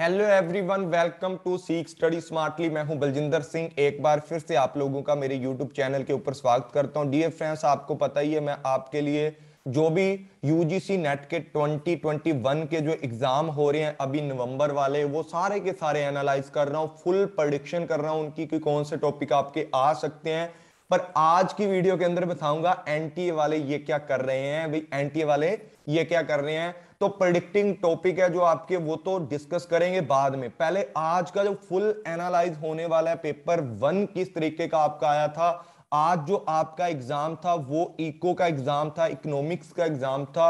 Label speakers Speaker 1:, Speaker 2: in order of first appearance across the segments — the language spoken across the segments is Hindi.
Speaker 1: hello everyone welcome to Seekh study smartly मैं हूं बलजिंदर सिंह एक बार फिर से आप लोगों का मेरे यूट्यूब चैनल के ऊपर स्वागत करता हूं डियर फ्रेंड्स आपको पता ही है मैं आपके लिए जो भी यूजीसी नेट के 2021 के जो एग्जाम हो रहे हैं अभी नवंबर वाले वो सारे के सारे एनालाइज कर रहा हूँ फुल प्रडिक्शन कर रहा हूँ उनकी कि कौन से टॉपिक आपके आ सकते हैं पर आज की वीडियो के अंदर बताऊंगा एनटीए वाले ये क्या कर रहे हैं भाई एनटीए वाले ये क्या कर रहे हैं तो प्रडिक्टिंग टॉपिक है जो आपके वो तो डिस्कस करेंगे बाद में पहले आज का जो फुल एनालाइज होने वाला है पेपर वन किस तरीके का आपका आया था आज जो आपका एग्जाम था वो इको का एग्जाम था इकोनॉमिक्स का एग्जाम था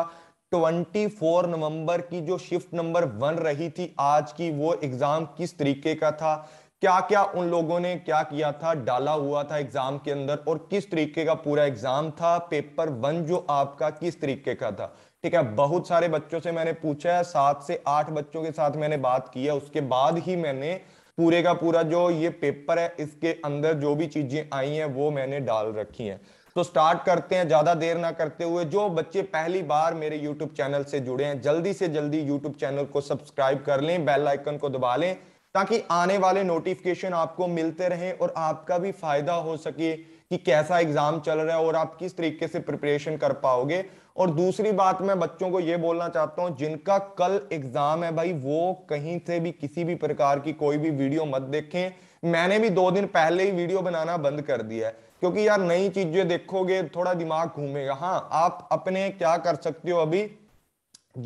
Speaker 1: 24 नवंबर की जो शिफ्ट नंबर वन रही थी आज की वो एग्जाम किस तरीके का था क्या क्या उन लोगों ने क्या किया था डाला हुआ था एग्जाम के अंदर और किस तरीके का पूरा एग्जाम था पेपर वन जो आपका किस तरीके का था ठीक है बहुत सारे बच्चों से मैंने पूछा है सात से आठ बच्चों के साथ मैंने बात की है उसके बाद ही मैंने पूरे का पूरा जो ये पेपर है इसके अंदर जो भी चीजें आई हैं वो मैंने डाल रखी हैं तो स्टार्ट करते हैं ज्यादा देर ना करते हुए जो बच्चे पहली बार मेरे यूट्यूब चैनल से जुड़े हैं जल्दी से जल्दी यूट्यूब चैनल को सब्सक्राइब कर लें बेल आइकन को दबा लें ताकि आने वाले नोटिफिकेशन आपको मिलते रहें और आपका भी फायदा हो सके कि कैसा एग्जाम चल रहा है और आप किस तरीके से प्रिपरेशन कर पाओगे और दूसरी बात मैं बच्चों को यह बोलना चाहता हूं जिनका कल एग्जाम है भाई वो कहीं से भी किसी भी प्रकार की कोई भी वीडियो मत देखें मैंने भी दो दिन पहले ही वीडियो बनाना बंद कर दिया है क्योंकि यार नई चीजें देखोगे थोड़ा दिमाग घूमेगा हाँ आप अपने क्या कर सकते हो अभी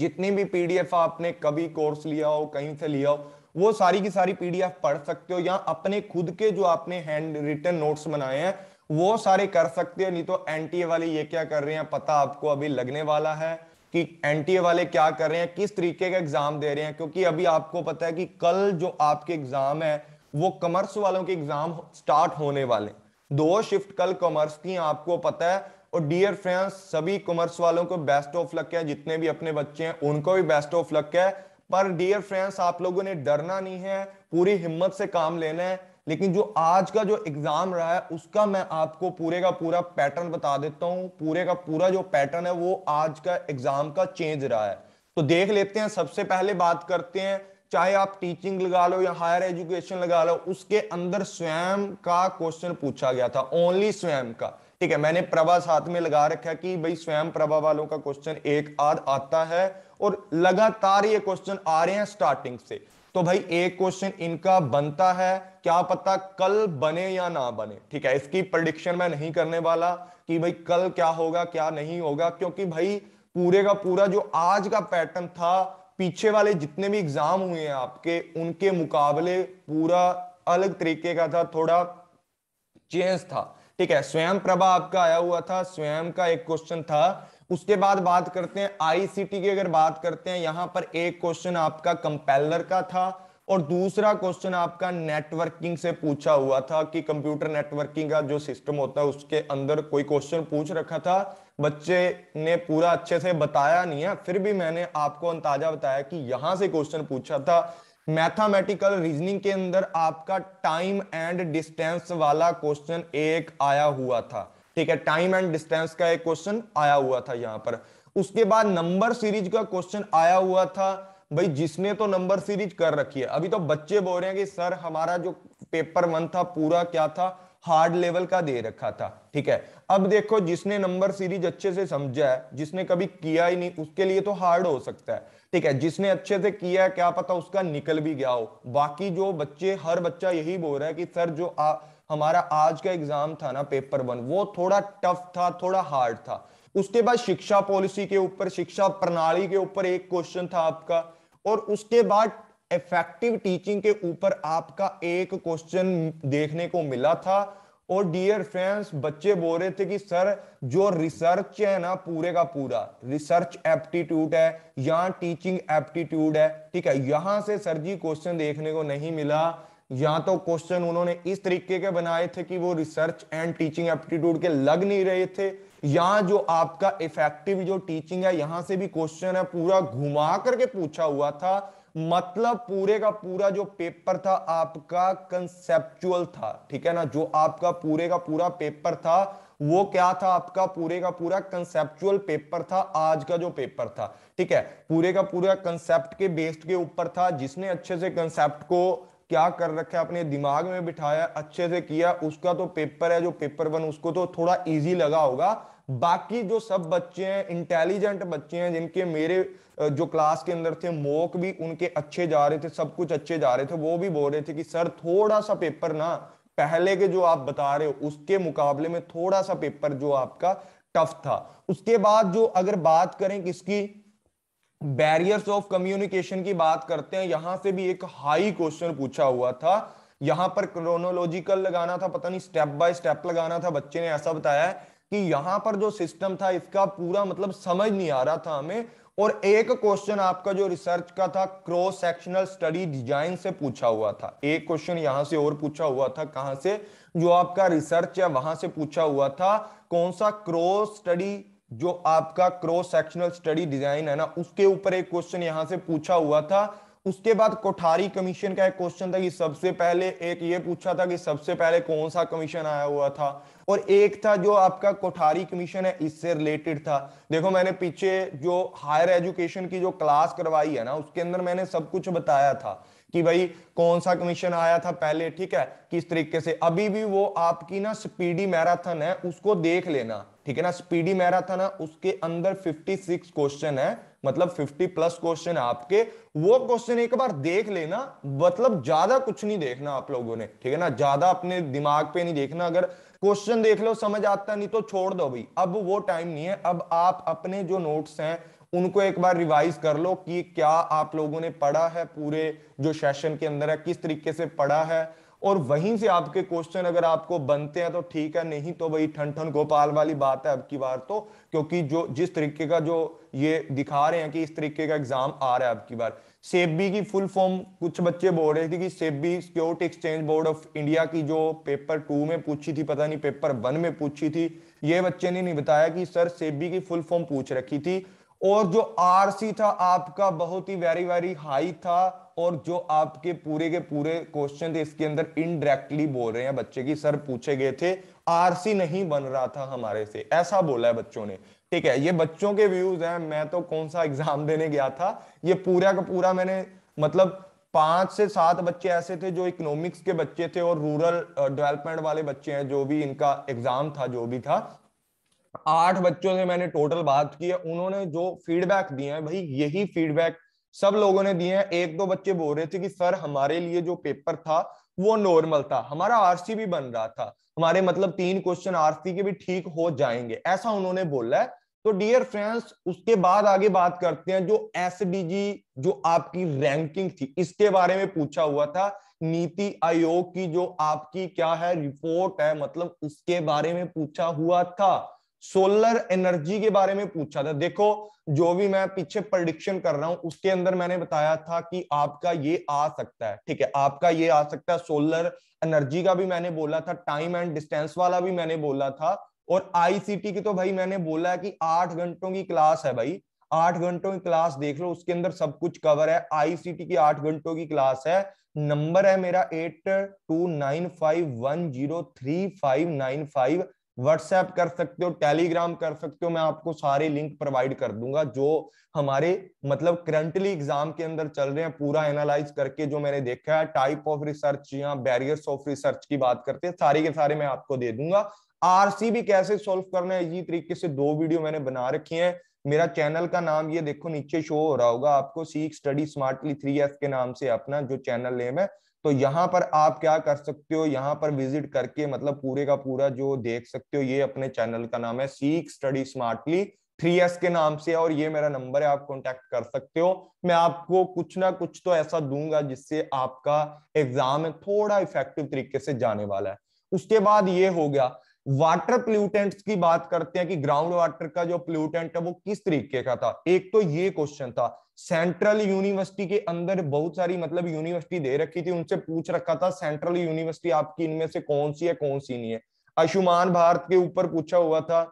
Speaker 1: जितनी भी पीडीएफ आपने कभी कोर्स लिया हो कहीं से लिया हो वो सारी की सारी पीडीएफ पढ़ सकते हो या अपने खुद के जो आपने हैंड रिटर्न नोट्स बनाए हैं वो सारे कर सकते हैं नहीं तो एनटीए वाले ये क्या कर रहे हैं पता आपको अभी लगने वाला है कि एनटीए वाले क्या कर रहे हैं किस तरीके का एग्जाम दे रहे हैं क्योंकि अभी आपको पता है कि कल जो आपके एग्जाम है वो कॉमर्स वालों के एग्जाम स्टार्ट होने वाले दो शिफ्ट कल कॉमर्स की आपको पता है और डियर फ्रेंड्स सभी कॉमर्स वालों को बेस्ट ऑफ लक है जितने भी अपने बच्चे हैं उनको भी बेस्ट ऑफ लक है पर डियर फ्रेंड्स आप लोगों ने डरना नहीं है पूरी हिम्मत से काम लेना है लेकिन जो आज का जो एग्जाम रहा है उसका मैं आपको पूरे का पूरा पैटर्न बता देता हूं पूरे का पूरा जो पैटर्न है वो आज का एग्जाम का चेंज रहा है तो देख लेते हैं सबसे पहले बात करते हैं चाहे आप टीचिंग लगा लो या हायर एजुकेशन लगा लो उसके अंदर स्वयं का क्वेश्चन पूछा गया था ओनली स्वयं का ठीक है मैंने प्रभा साथ में लगा रखा कि भाई स्वयं प्रभा वालों का क्वेश्चन एक आध आता है और लगातार ये क्वेश्चन आ रहे हैं स्टार्टिंग से तो भाई एक क्वेश्चन इनका बनता है क्या पता कल बने या ना बने ठीक है इसकी प्रडिक्शन मैं नहीं करने वाला कि भाई कल क्या होगा क्या नहीं होगा क्योंकि भाई पूरे का पूरा जो आज का पैटर्न था पीछे वाले जितने भी एग्जाम हुए हैं आपके उनके मुकाबले पूरा अलग तरीके का था थोड़ा चेंज था ठीक है स्वयं प्रभा आपका आया हुआ था स्वयं का एक क्वेश्चन था उसके बाद बात करते हैं आईसीटी की अगर बात करते हैं यहां पर एक क्वेश्चन आपका कंपेलर का था और दूसरा क्वेश्चन आपका नेटवर्किंग से पूछा हुआ था कि कंप्यूटर नेटवर्किंग का जो सिस्टम होता है उसके अंदर कोई क्वेश्चन पूछ रखा था बच्चे ने पूरा अच्छे से बताया नहीं है फिर भी मैंने आपको अंदाजा बताया कि यहां से क्वेश्चन पूछा था मैथामेटिकल रीजनिंग के अंदर आपका टाइम एंड डिस्टेंस वाला क्वेश्चन एक आया हुआ था ठीक है टाइम एंड डिस्टेंस का एक क्वेश्चन आया हुआ था यहां पर उसके बाद नंबर सीरीज का क्वेश्चन आया हुआ था भाई जिसने तो नंबर सीरीज कर रखी है अभी तो बच्चे बोल रहे हैं कि सर हमारा जो पेपर वन था पूरा क्या था हार्ड लेवल का दे रखा था ठीक है अब देखो जिसने नंबर सीरीज अच्छे से समझा है जिसने कभी किया ही नहीं उसके लिए तो हार्ड हो सकता है ठीक है जिसने अच्छे से किया है क्या पता उसका निकल भी गया हो बाकी जो बच्चे हर बच्चा यही बोल रहा है कि सर जो आ, हमारा आज का एग्जाम था ना पेपर वन वो थोड़ा टफ था थोड़ा हार्ड था उसके बाद शिक्षा पॉलिसी के ऊपर शिक्षा प्रणाली के ऊपर एक क्वेश्चन था आपका और उसके बाद इफेक्टिव टीचिंग के ऊपर आपका एक क्वेश्चन देखने को मिला था और डियर फ्रेंड्स बच्चे बोल रहे थे कि सर जो रिसर्च है ना पूरे का पूरा रिसर्च एप्टीट्यूड है यहाँ टीचिंग एप्टीट्यूड है ठीक है यहां से सर जी क्वेश्चन देखने को नहीं मिला या तो क्वेश्चन उन्होंने इस तरीके के बनाए थे कि वो रिसर्च एंड टीचिंग एप्टीट्यूड के लग नहीं रहे थे या जो आपका इफेक्टिव जो टीचिंग है यहां से भी क्वेश्चन है पूरा घुमा करके पूछा हुआ था मतलब पूरे का पूरा जो पेपर था आपका कंसेप्चुअल था ठीक है ना जो आपका पूरे का पूरा पेपर था वो क्या था आपका पूरे का पूरा कंसेप्चुअल पेपर था आज का जो पेपर था ठीक है पूरे का पूरा कंसेप्ट के बेस्ड के ऊपर था जिसने अच्छे से कंसेप्ट को क्या कर रखा है अपने दिमाग में बिठाया अच्छे से किया उसका तो पेपर है जो पेपर वन उसको तो थोड़ा इजी लगा होगा बाकी जो सब बच्चे हैं इंटेलिजेंट बच्चे हैं जिनके मेरे जो क्लास के अंदर थे मोक भी उनके अच्छे जा रहे थे सब कुछ अच्छे जा रहे थे वो भी बोल रहे थे कि सर थोड़ा सा पेपर ना पहले के जो आप बता रहे हो उसके मुकाबले में थोड़ा सा पेपर जो आपका टफ था उसके बाद जो अगर बात करें किसकी बैरियर्स ऑफ कम्युनिकेशन की बात करते हैं यहां से भी एक हाई क्वेश्चन पूछा हुआ था यहां पर क्रोनोलॉजिकल लगाना था पता नहीं स्टेप बाय स्टेप लगाना था बच्चे ने ऐसा बताया कि यहां पर जो सिस्टम था इसका पूरा मतलब समझ नहीं आ रहा था हमें और एक क्वेश्चन आपका जो रिसर्च का था क्रॉस सेक्शनल स्टडी डिजाइन से पूछा हुआ था एक क्वेश्चन यहां से और पूछा हुआ था कहां से जो आपका रिसर्च है वहां से पूछा हुआ था कौन सा क्रॉस स्टडी जो आपका क्रॉस सेक्शनल स्टडी डिजाइन है ना उसके ऊपर एक क्वेश्चन यहां से पूछा हुआ था उसके बाद कोठारी कमीशन का एक क्वेश्चन था कि सबसे पहले एक ये पूछा था कि सबसे पहले कौन सा कमीशन आया हुआ था और एक था जो आपका कोठारी कमीशन है इससे रिलेटेड था देखो मैंने पीछे जो हायर एजुकेशन की जो क्लास करवाई है ना उसके अंदर मैंने सब कुछ बताया था कि भाई कौन सा कमीशन आया था पहले ठीक है किस तरीके से अभी भी वो आपकी ना स्पीडी मैराथन है उसको देख लेना ठीक है ना स्पीडी मैराथन है उसके अंदर 56 क्वेश्चन है मतलब 50 प्लस क्वेश्चन आपके वो क्वेश्चन एक बार देख लेना मतलब ज्यादा कुछ नहीं देखना आप लोगों ने ठीक है ना ज्यादा अपने दिमाग पे नहीं देखना अगर क्वेश्चन देख लो समझ आता नहीं तो छोड़ दो भाई अब वो टाइम नहीं है अब आप अपने जो नोट्स हैं उनको एक बार रिवाइज कर लो कि क्या आप लोगों ने पढ़ा है पूरे जो सेशन के अंदर है किस तरीके से पढ़ा है और वहीं से आपके क्वेश्चन अगर आपको बनते हैं तो ठीक है नहीं तो वही ठन ठन गोपाल वाली बात है अब की बार तो क्योंकि जो जिस तरीके का जो ये दिखा रहे हैं कि इस तरीके का एग्जाम आ रहा है अब की बार सेबी की फुल फॉर्म कुछ बच्चे बोल रहे थे कि SEBI security exchange board of India की जो पेपर टू में पूछी थी पता नहीं पेपर वन में पूछी थी ये बच्चे ने नहीं बताया कि सर सेबी की फुल फॉर्म पूछ रखी थी और जो आरसी था आपका बहुत ही वेरी वेरी हाई था और जो आपके पूरे के पूरे क्वेश्चन थे इसके अंदर इनडायरेक्टली बोल रहे हैं बच्चे की सर पूछे गए थे आरसी नहीं बन रहा था हमारे से ऐसा बोला है बच्चों ने ठीक है ये बच्चों के व्यूज हैं मैं तो कौन सा एग्जाम देने गया था ये पूरा का पूरा मैंने मतलब पांच से सात बच्चे ऐसे थे जो इकोनॉमिक्स के बच्चे थे और रूरल डेवलपमेंट वाले बच्चे हैं जो भी इनका एग्जाम था जो भी था आठ बच्चों से मैंने टोटल बात की है उन्होंने जो फीडबैक दिए हैं भाई यही फीडबैक सब लोगों ने दिए हैं एक दो बच्चे बोल रहे थे कि सर हमारे लिए जो पेपर था वो नॉर्मल था हमारा आरसी भी बन रहा था हमारे मतलब तीन क्वेश्चन आरसी के भी ठीक हो जाएंगे ऐसा उन्होंने बोला है तो डियर फ्रेंड्स उसके बाद आगे बात करते हैं जो एस जो आपकी रैंकिंग थी इसके बारे में पूछा हुआ था नीति आयोग की जो आपकी क्या है रिपोर्ट है मतलब उसके बारे में पूछा हुआ था सोलर एनर्जी के बारे में पूछा था देखो जो भी मैं पीछे प्रडिक्शन कर रहा हूं उसके अंदर मैंने बताया था कि आपका ये आ सकता है ठीक है आपका ये आ सकता है सोलर एनर्जी का भी मैंने बोला था टाइम एंड डिस्टेंस वाला भी मैंने बोला था और आईसीटी की तो भाई मैंने बोला है कि आठ घंटों की क्लास है भाई आठ घंटों की क्लास देख लो उसके अंदर सब कुछ कवर है आईसीटी की आठ घंटों की क्लास है नंबर है मेरा eight two nine five one zero three five nine five WhatsApp कर सकते हो टेलीग्राम कर सकते हो मैं आपको सारे लिंक प्रोवाइड कर दूंगा जो हमारे मतलब करंटली एग्जाम के अंदर चल रहे हैं पूरा एनालाइज करके जो मैंने देखा है टाइप ऑफ रिसर्च या बैरियर्स ऑफ रिसर्च की बात करते हैं सारे के सारे मैं आपको दे दूंगा भी कैसे सोल्व करना है इसी तरीके से दो वीडियो मैंने बना रखी हैं मेरा चैनल का नाम ये देखो नीचे शो हो रहा होगा आपको सीख स्टडी स्मार्टली थ्री एफ के नाम से अपना जो चैनल नेम है तो यहाँ पर आप क्या कर सकते हो यहाँ पर विजिट करके मतलब पूरे का पूरा जो देख सकते हो ये अपने चैनल का नाम है सीख स्टडी स्मार्टली थ्री एस के नाम से और ये मेरा नंबर है आप कॉन्टेक्ट कर सकते हो मैं आपको कुछ ना कुछ तो ऐसा दूंगा जिससे आपका एग्जाम थोड़ा इफेक्टिव तरीके से जाने वाला है उसके बाद ये हो गया वाटर प्लूटेंट्स की बात करते हैं कि ग्राउंड वाटर का जो प्लूटेंट है वो किस तरीके का था एक तो ये क्वेश्चन था सेंट्रल यूनिवर्सिटी के अंदर बहुत सारी मतलब यूनिवर्सिटी दे रखी थी उनसे पूछ रखा था सेंट्रल यूनिवर्सिटी आपकी इनमें से कौन सी है कौन सी नहीं है आयुष्मान भारत के ऊपर पूछा हुआ था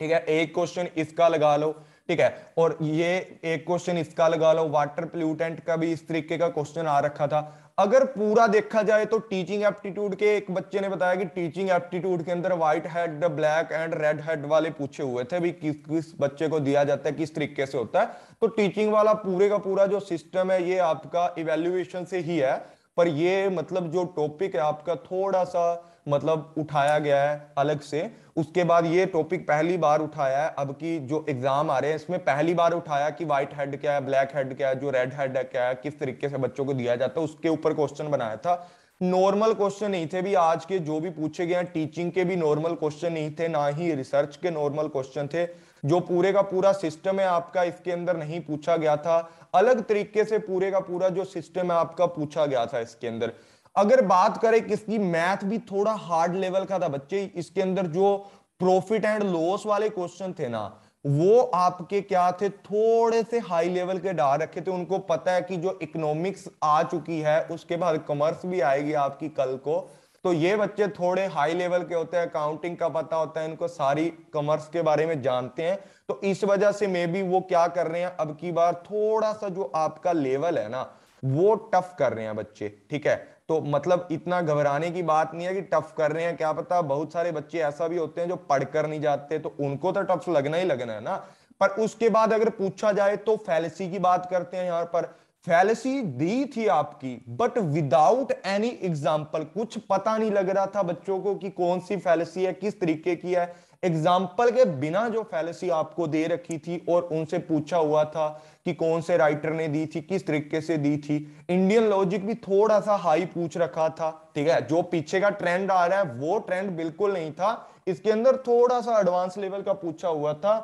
Speaker 1: ठीक है एक क्वेश्चन इसका लगा लो ठीक है और ये एक क्वेश्चन इसका लगा लो वाटर प्लूटेंट का भी इस तरीके का क्वेश्चन आ रखा था अगर पूरा देखा जाए तो टीचिंग एप्टीट्यूड के एक बच्चे ने बताया कि टीचिंग एप्टीट्यूड के अंदर white head black and red head वाले पूछे हुए थे भी किस किस बच्चे को दिया जाता है किस तरीके से होता है तो टीचिंग वाला पूरे का पूरा जो सिस्टम है ये आपका इवेल्युएशन से ही है पर ये मतलब जो टॉपिक है आपका थोड़ा सा मतलब उठाया गया है अलग से उसके बाद ये टॉपिक पहली बार उठाया है अब की जो एग्जाम आ रहे हैं इसमें पहली बार उठाया कि व्हाइट हेड क्या है ब्लैक हेड क्या है जो रेड हेड है क्या है किस तरीके से बच्चों को दिया जाता है उसके ऊपर क्वेश्चन बनाया था नॉर्मल क्वेश्चन नहीं थे भी आज के जो भी पूछे गए हैं टीचिंग के भी नॉर्मल क्वेश्चन नहीं थे ना ही रिसर्च के नॉर्मल क्वेश्चन थे जो पूरे का पूरा सिस्टम है आपका इसके अंदर नहीं पूछा गया था अलग तरीके से पूरे का पूरा जो सिस्टम है आपका पूछा गया था इसके अंदर अगर बात करें किसकी मैथ भी थोड़ा हार्ड लेवल का था बच्चे इसके अंदर जो प्रॉफिट एंड लॉस वाले क्वेश्चन थे ना वो आपके क्या थे थोड़े से हाई लेवल के डाल रखे थे उनको पता है कि जो इकोनॉमिक्स आ चुकी है उसके बाद कॉमर्स भी आएगी आपकी कल को तो ये बच्चे थोड़े हाई लेवल के होते हैं अकाउंटिंग का पता होता है इनको सारी कॉमर्स के बारे में जानते हैं तो इस वजह से मे बी वो क्या कर रहे हैं अब की बार थोड़ा सा जो आपका लेवल है ना वो टफ कर रहे हैं बच्चे ठीक है तो मतलब इतना घबराने की बात नहीं है कि टफ कर रहे हैं क्या पता बहुत सारे बच्चे ऐसा भी होते हैं जो पढ़कर नहीं जाते तो उनको तो टफ लगना ही लगना है ना पर उसके बाद अगर पूछा जाए तो फैलसी की बात करते हैं यहाँ पर फैलसी दी थी आपकी बट विदाउट एनी एग्जाम्पल कुछ पता नहीं लग रहा था बच्चों को कि कौन सी फैलसी है किस तरीके की है एग्जाम्पल के बिना जो फैलसी आपको दे रखी थी और उनसे पूछा हुआ था कि कौन से राइटर ने दी थी किस तरीके से दी थी इंडियन लॉजिक भी थोड़ा सा हाई पूछ रखा था ठीक है जो पीछे का ट्रेंड आ रहा है वो ट्रेंड बिल्कुल नहीं था इसके अंदर थोड़ा सा एडवांस लेवल का पूछा हुआ था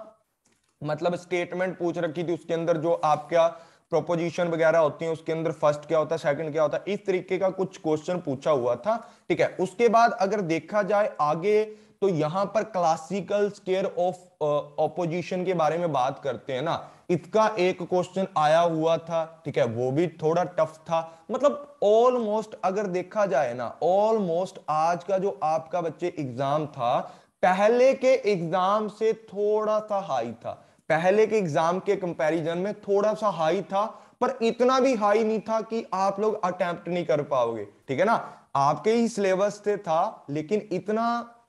Speaker 1: मतलब स्टेटमेंट पूछ रखी थी उसके अंदर जो आपका प्रोपोजिशन वगैरह होती है उसके अंदर फर्स्ट क्या होता है सेकंड क्या होता है इस तरीके का कुछ क्वेश्चन पूछा हुआ था ठीक है उसके बाद अगर देखा जाए आगे तो यहां पर क्लासिकल स्केयर ऑफ ऑपोजिशन के बारे में बात करते हैं ना इसका एक क्वेश्चन आया हुआ था ठीक है वो भी थोड़ा टफ था मतलब ऑलमोस्ट अगर देखा जाए ना ऑलमोस्ट आज का जो आपका बच्चे एग्जाम था पहले के एग्जाम से थोड़ा सा हाई था पहले के एग्जाम के कंपैरिजन में थोड़ा सा हाई था पर इतना भी हाई नहीं था कि आप लोग अटेम्प्ट नहीं कर पाओगे ठीक है ना आपके ही सिलेबस से था लेकिन इतना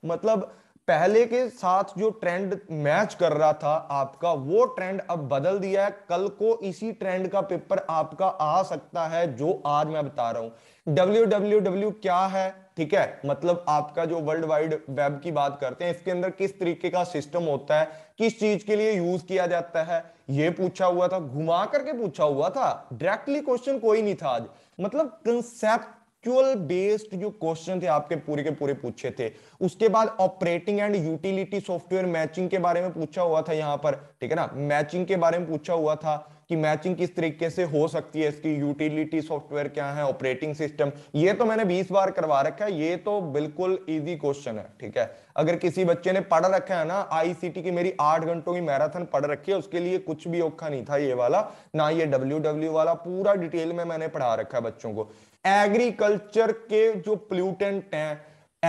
Speaker 1: मतलब पहले के साथ जो ट्रेंड मैच कर रहा था आपका वो ट्रेंड अब बदल दिया है कल को इसी ट्रेंड का पेपर आपका आ सकता है जो आज मैं बता रहा हूं डब्ल्यू डब्ल्यू डब्ल्यू क्या है ठीक है मतलब आपका जो वर्ल्ड वाइड वेब की बात करते हैं इसके अंदर किस तरीके का सिस्टम होता है किस चीज के लिए यूज किया जाता है ये पूछा हुआ था घुमा करके पूछा हुआ था डायरेक्टली क्वेश्चन कोई नहीं था आज मतलब कंसेप्ट एक्चुअल बेस्ड जो क्वेश्चन थे आपके पूरे के पूरे पूछे थे उसके बाद operating and utility software matching के बारे में पूछा हुआ था यहाँ पर ठीक है ना मैचिंग के बारे में पूछा हुआ था कि मैचिंग किस तरीके से हो सकती है इसकी यूटिलिटी सॉफ्टवेयर क्या है ऑपरेटिंग सिस्टम ये तो मैंने 20 बार करवा रखा है ये तो बिल्कुल इजी क्वेश्चन है ठीक है अगर किसी बच्चे ने पढ़ रखा है ना आईसीटी की मेरी आठ घंटों की मैराथन पढ़ रखी है उसके लिए कुछ भी औखा नहीं था ये वाला ना ये डब्ल्यू डब्ल्यू वाला पूरा डिटेल में मैंने पढ़ा रखा है बच्चों को एग्रीकल्चर के जो प्लूटेंट है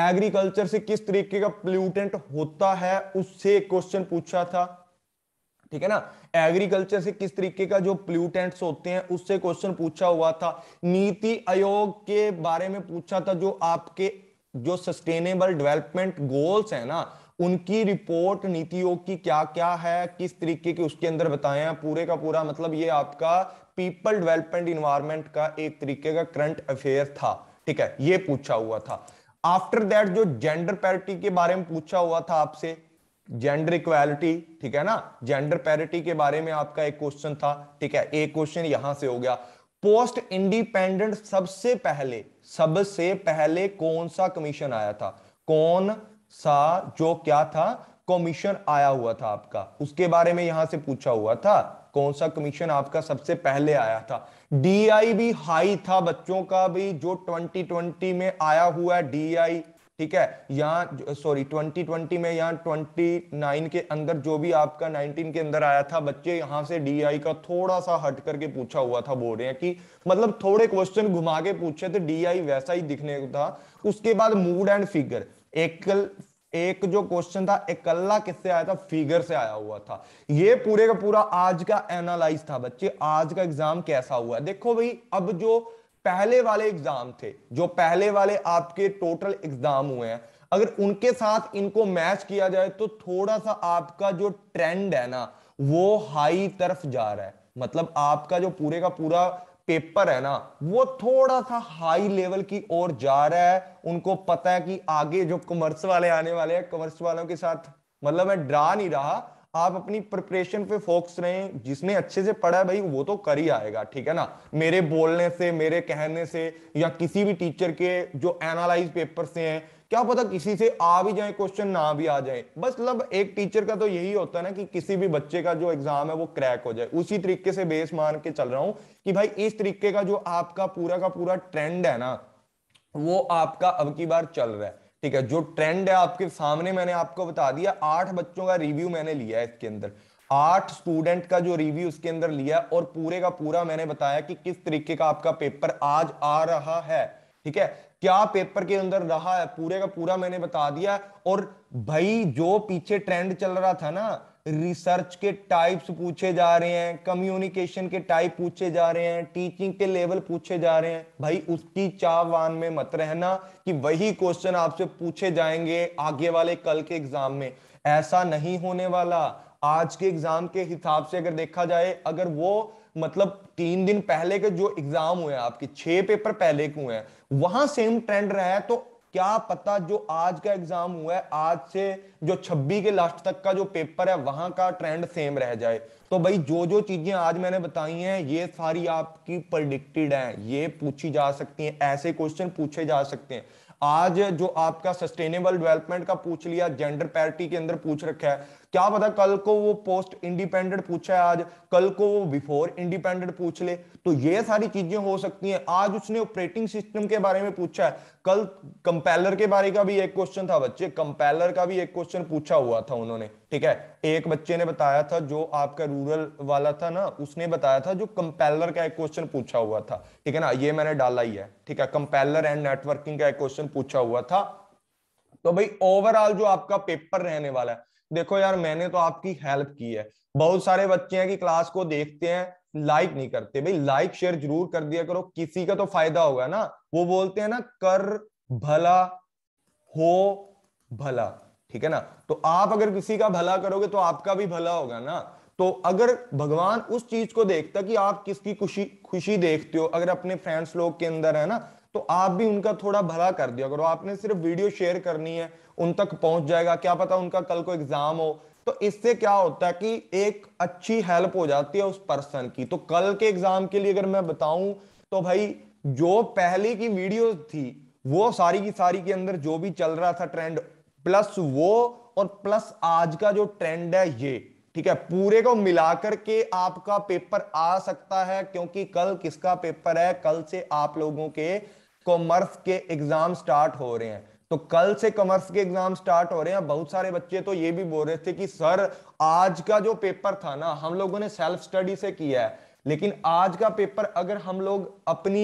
Speaker 1: एग्रीकल्चर से किस तरीके का प्लूटेंट होता है उससे क्वेश्चन पूछा था ठीक है ना एग्रीकल्चर से किस तरीके का जो प्लूटेंट्स होते हैं उससे क्वेश्चन पूछा हुआ था नीति आयोग के बारे में पूछा था जो आपके जो सस्टेनेबल डेवलपमेंट गोल्स है ना उनकी रिपोर्ट नीति आयोग की क्या क्या है किस तरीके के उसके अंदर बताए हैं पूरे का पूरा मतलब ये आपका पीपल डेवलपमेंट इन्वायरमेंट का एक तरीके का करंट अफेयर था ठीक है ये पूछा हुआ था आफ्टर दैट जो जेंडर पैरिटी के बारे में पूछा हुआ था आपसे जेंडर इक्वालिटी ठीक है ना जेंडर पैरिटी के बारे में आपका एक क्वेश्चन था ठीक है एक क्वेश्चन यहां से हो गया पोस्ट इंडिपेंडेंट सबसे पहले सबसे पहले कौन सा कमीशन आया था कौन सा जो क्या था कमीशन आया हुआ था आपका उसके बारे में यहां से पूछा हुआ था कौन सा कमीशन आपका सबसे पहले आया था डीआई भी हाई था बच्चों का भी जो 2020 में आया हुआ है डीआई ठीक है यहाँ सॉरी 2020 में यहाँ 29 के अंदर जो भी आपका 19 के अंदर आया था बच्चे यहाँ से डीआई का थोड़ा सा हट करके पूछा हुआ था बोल रहे हैं कि मतलब थोड़े क्वेश्चन घुमा के पूछे थे डीआई वैसा ही दिखने को था उसके बाद मूड एंड फिगर एकल एक जो क्वेश्चन था एकल्ला किससे आया था फिगर से आया हुआ था ये पूरे का पूरा आज का एनालाइज था बच्चे आज का एग्जाम कैसा हुआ देखो भाई अब जो पहले वाले एग्जाम थे जो पहले वाले आपके टोटल एग्जाम हुए हैं अगर उनके साथ इनको मैच किया जाए तो थोड़ा सा आपका जो ट्रेंड है ना वो हाई तरफ जा रहा है मतलब आपका जो पूरे का पूरा पेपर है ना वो थोड़ा सा हाई लेवल की ओर जा रहा है उनको पता है कि आगे जो कॉमर्स वाले आने वाले हैं कॉमर्स वालों के साथ मतलब मैं डरा नहीं रहा आप अपनी प्रिपरेशन पे फोकस रहें जिसने अच्छे से पढ़ा है भाई वो तो कर ही आएगा ठीक है ना मेरे बोलने से मेरे कहने से या किसी भी टीचर के जो एनालाइज पेपर से हैं क्या पता किसी से आ भी जाए क्वेश्चन ना भी आ जाए बस मतलब एक टीचर का तो यही होता है ना कि किसी भी बच्चे का जो एग्जाम है वो क्रैक हो जाए उसी तरीके से बेस मान के चल रहा हूं कि भाई इस तरीके का जो आपका पूरा का पूरा ट्रेंड है ना वो आपका अब की बार चल रहा है ठीक है जो ट्रेंड है आपके सामने मैंने आपको बता दिया आठ बच्चों का रिव्यू मैंने लिया है इसके अंदर आठ स्टूडेंट का जो रिव्यू इसके अंदर लिया और पूरे का पूरा मैंने बताया कि किस तरीके का आपका पेपर आज आ रहा है ठीक है क्या पेपर के अंदर रहा है पूरे का पूरा मैंने बता दिया और भाई जो पीछे ट्रेंड चल रहा था ना रिसर्च के टाइप्स पूछे जा रहे हैं कम्युनिकेशन के टाइप पूछे जा रहे हैं टीचिंग के लेवल पूछे जा रहे हैं भाई उसकी चावान में मत रहना कि वही क्वेश्चन आपसे पूछे जाएंगे आगे वाले कल के एग्जाम में ऐसा नहीं होने वाला आज के एग्जाम के हिसाब से अगर देखा जाए अगर वो मतलब तीन दिन पहले के जो एग्जाम हुए हैं आपके छह पेपर पहले के हुए हैं वहां सेम ट्रेंड रहा है तो क्या पता जो आज का एग्जाम हुआ है आज से जो 26 के लास्ट तक का जो पेपर है वहां का ट्रेंड सेम रह जाए तो भाई जो जो चीजें आज मैंने बताई हैं ये सारी आपकी प्रडिक्टेड हैं ये पूछी जा सकती हैं ऐसे क्वेश्चन पूछे जा सकते हैं आज जो आपका सस्टेनेबल डेवलपमेंट का पूछ लिया जेंडर पैरिटी के अंदर पूछ रखा है क्या पता कल को वो पोस्ट इंडिपेंडेंट पूछा है आज कल को वो बिफोर इंडिपेंडेंट पूछ ले तो ये सारी चीजें हो सकती हैं आज उसने ऑपरेटिंग सिस्टम के बारे में पूछा है कल कंपेलर के बारे का भी एक क्वेश्चन था बच्चे कंपेलर का भी एक क्वेश्चन पूछा हुआ था उन्होंने ठीक है एक बच्चे ने बताया था जो आपका रूरल वाला था ना उसने बताया था जो कंपेलर का एक क्वेश्चन पूछा हुआ था ठीक है ना ये मैंने डाला ही है ठीक है कंपेलर एंड नेटवर्किंग का एक क्वेश्चन पूछा हुआ था तो भाई ओवरऑल जो आपका पेपर रहने वाला है देखो यार मैंने तो आपकी हेल्प की है बहुत सारे बच्चे हैं कि क्लास को देखते हैं लाइक नहीं करते भाई लाइक शेयर जरूर कर दिया करो किसी का तो फायदा होगा ना वो बोलते हैं ना कर भला हो भला ठीक है ना तो आप अगर किसी का भला करोगे तो आपका भी भला होगा ना तो अगर भगवान उस चीज को देखता कि आप किसकी खुशी खुशी देखते हो अगर अपने फ्रेंड्स लोग के अंदर है ना तो आप भी उनका थोड़ा भला कर दिया करो आपने सिर्फ वीडियो शेयर करनी है उन तक पहुंच जाएगा क्या पता उनका कल को एग्जाम हो तो इससे क्या होता है कि एक अच्छी हेल्प हो जाती है उस पर्सन की तो कल के एग्जाम के लिए अगर मैं बताऊं तो भाई जो पहले की वीडियो थी वो सारी की सारी के अंदर जो भी चल रहा था ट्रेंड प्लस वो और प्लस आज का जो ट्रेंड है ये ठीक है पूरे को मिलाकर के आपका पेपर आ सकता है क्योंकि कल किसका पेपर है कल से आप लोगों के कॉमर्स के एग्जाम स्टार्ट हो रहे हैं तो कल से कॉमर्स के एग्जाम स्टार्ट हो रहे हैं बहुत सारे बच्चे तो ये भी बोल रहे थे कि सर आज का जो पेपर था ना हम लोगों ने सेल्फ स्टडी से किया है लेकिन आज का पेपर अगर हम लोग अपनी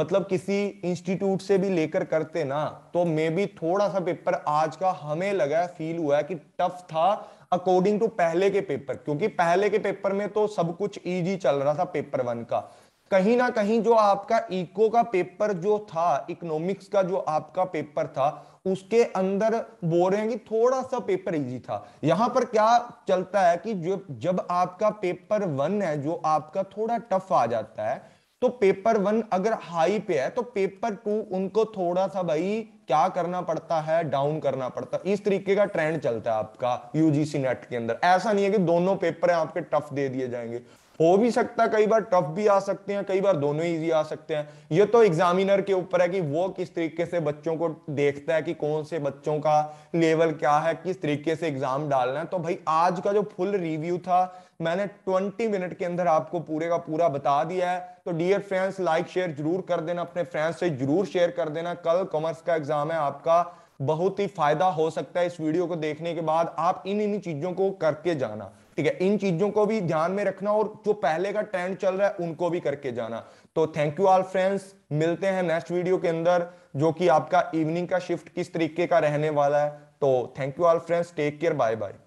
Speaker 1: मतलब किसी इंस्टीट्यूट से भी लेकर करते ना तो मे बी थोड़ा सा पेपर आज का हमें लगा फील हुआ है कि टफ था अकॉर्डिंग टू पहले के पेपर क्योंकि पहले के पेपर में तो सब कुछ इजी चल रहा था पेपर वन का कहीं ना कहीं जो आपका इको का पेपर जो था इकोनॉमिक्स का जो आपका पेपर था उसके अंदर बोल रहे हैं कि थोड़ा सा पेपर इजी था यहां पर क्या चलता है कि जो जब आपका पेपर वन है जो आपका थोड़ा टफ आ जाता है तो पेपर वन अगर हाई पे है तो पेपर टू उनको थोड़ा सा भाई क्या करना पड़ता है डाउन करना पड़ता है इस तरीके का ट्रेंड चलता है आपका यूजीसी नेट के अंदर ऐसा नहीं है कि दोनों पेपर आपके टफ दे दिए जाएंगे हो भी सकता है कई बार टफ भी आ सकते हैं कई बार दोनों इजी आ सकते हैं ये तो एग्जामिनर के ऊपर है कि वो किस तरीके से बच्चों को देखता है कि कौन से बच्चों का लेवल क्या है किस तरीके से एग्जाम डालना है तो भाई आज का जो फुल रिव्यू था मैंने 20 मिनट के अंदर आपको पूरे का पूरा बता दिया है तो डियर फ्रेंड्स लाइक शेयर जरूर कर देना अपने फ्रेंड्स से जरूर शेयर कर देना कल कॉमर्स का एग्जाम है आपका बहुत ही फायदा हो सकता है इस वीडियो को देखने के बाद आप इन इन चीजों को करके जाना ठीक है इन चीजों को भी ध्यान में रखना और जो पहले का ट्रेंड चल रहा है उनको भी करके जाना तो थैंक यू ऑल फ्रेंड्स मिलते हैं नेक्स्ट वीडियो के अंदर जो कि आपका इवनिंग का शिफ्ट किस तरीके का रहने वाला है तो thank you all friends take care bye bye